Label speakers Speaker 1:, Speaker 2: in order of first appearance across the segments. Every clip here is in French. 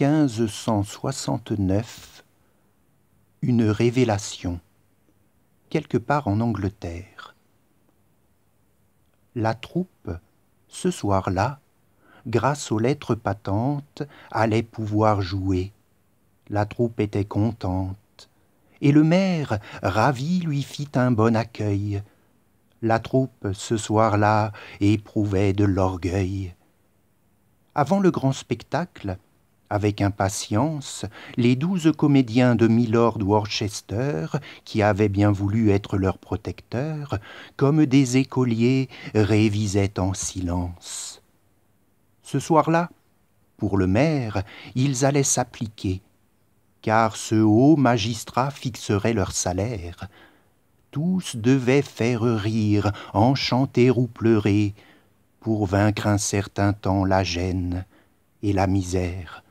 Speaker 1: 1569, une révélation, quelque part en Angleterre. La troupe, ce soir-là, grâce aux lettres patentes, allait pouvoir jouer. La troupe était contente, et le maire, ravi, lui fit un bon accueil. La troupe, ce soir-là, éprouvait de l'orgueil. Avant le grand spectacle, avec impatience les douze comédiens de Milord Worcester, qui avaient bien voulu être leurs protecteurs, comme des écoliers révisaient en silence. Ce soir-là, pour le maire, ils allaient s'appliquer, car ce haut magistrat fixerait leur salaire. Tous devaient faire rire, enchanter ou pleurer, pour vaincre un certain temps la gêne et la misère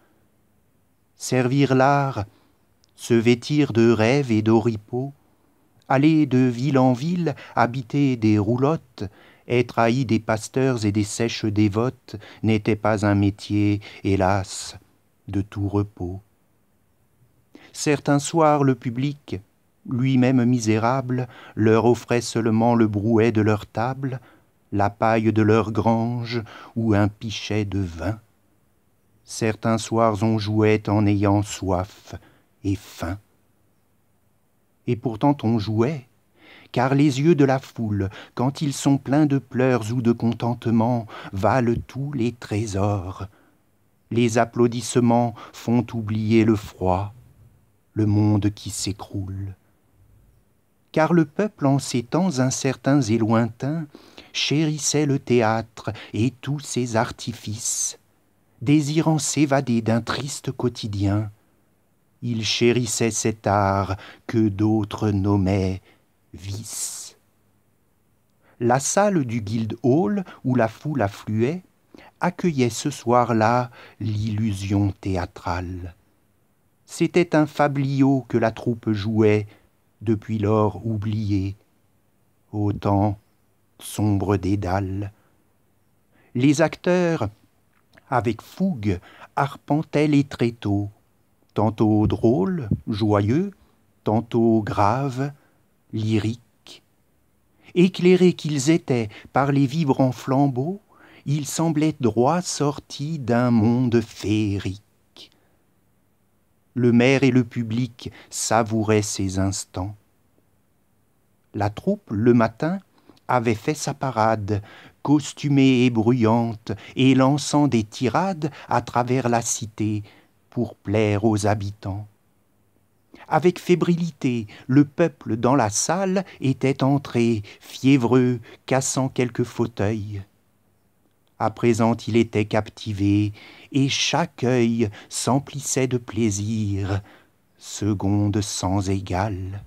Speaker 1: servir l'art, se vêtir de rêves et d'oripeaux, aller de ville en ville, habiter des roulottes, être haï des pasteurs et des sèches dévotes n'était pas un métier, hélas, de tout repos. Certains soirs le public, lui-même misérable, leur offrait seulement le brouet de leur table, la paille de leur grange ou un pichet de vin. Certains soirs on jouait en ayant soif et faim. Et pourtant on jouait, car les yeux de la foule, quand ils sont pleins de pleurs ou de contentement, valent tous les trésors. Les applaudissements font oublier le froid, le monde qui s'écroule. Car le peuple en ces temps incertains et lointains chérissait le théâtre et tous ses artifices désirant s'évader d'un triste quotidien, il chérissait cet art que d'autres nommaient vice. La salle du Guildhall, où la foule affluait, accueillait ce soir-là l'illusion théâtrale. C'était un fabliau que la troupe jouait, depuis lors oublié, au temps sombre dédale. Les acteurs, avec fougue, arpentaient les tréteaux, tantôt drôles, joyeux, tantôt graves, lyriques. Éclairés qu'ils étaient par les vibrants flambeaux, ils semblaient droit sortis d'un monde féerique. Le maire et le public savouraient ces instants. La troupe, le matin, avait fait sa parade, costumée et bruyante, et lançant des tirades à travers la cité pour plaire aux habitants. Avec fébrilité, le peuple dans la salle était entré, fiévreux, cassant quelques fauteuils. À présent il était captivé, et chaque œil s'emplissait de plaisir, seconde sans égale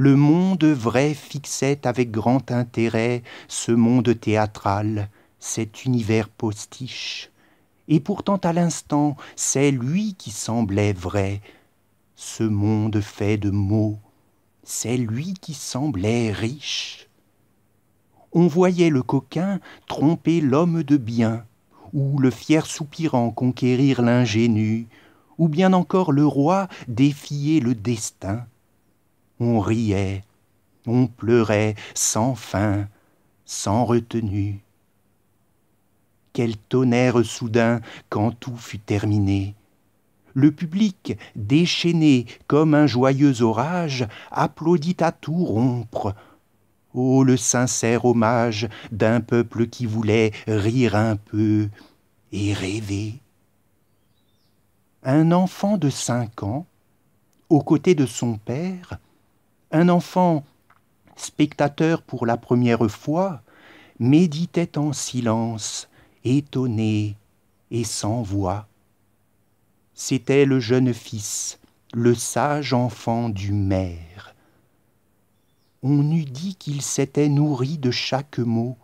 Speaker 1: le monde vrai fixait avec grand intérêt ce monde théâtral, cet univers postiche. Et pourtant à l'instant, c'est lui qui semblait vrai, ce monde fait de mots, c'est lui qui semblait riche. On voyait le coquin tromper l'homme de bien, ou le fier soupirant conquérir l'ingénu, ou bien encore le roi défier le destin on riait, on pleurait sans fin, sans retenue. Quel tonnerre soudain quand tout fut terminé. Le public, déchaîné comme un joyeux orage, applaudit à tout rompre. Oh, le sincère hommage d'un peuple qui voulait rire un peu et rêver. Un enfant de cinq ans, aux côtés de son père, un enfant, spectateur pour la première fois, méditait en silence, étonné et sans voix. C'était le jeune fils, le sage enfant du maire. On eût dit qu'il s'était nourri de chaque mot,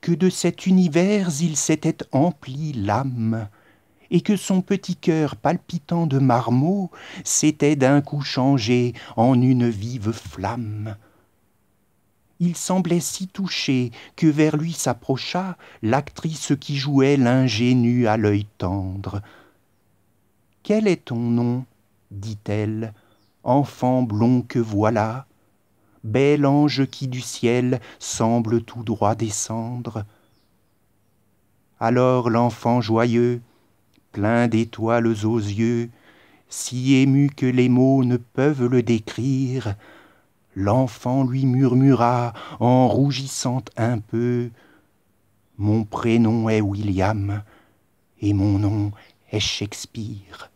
Speaker 1: que de cet univers il s'était empli l'âme, et que son petit cœur palpitant de marmot s'était d'un coup changé en une vive flamme. Il semblait si touché que vers lui s'approcha l'actrice qui jouait l'ingénue à l'œil tendre. Quel est ton nom dit-elle, enfant blond que voilà, bel ange qui du ciel semble tout droit descendre. Alors l'enfant joyeux, plein d'étoiles aux yeux, si ému que les mots ne peuvent le décrire, l'enfant lui murmura en rougissant un peu Mon prénom est William et mon nom est Shakespeare.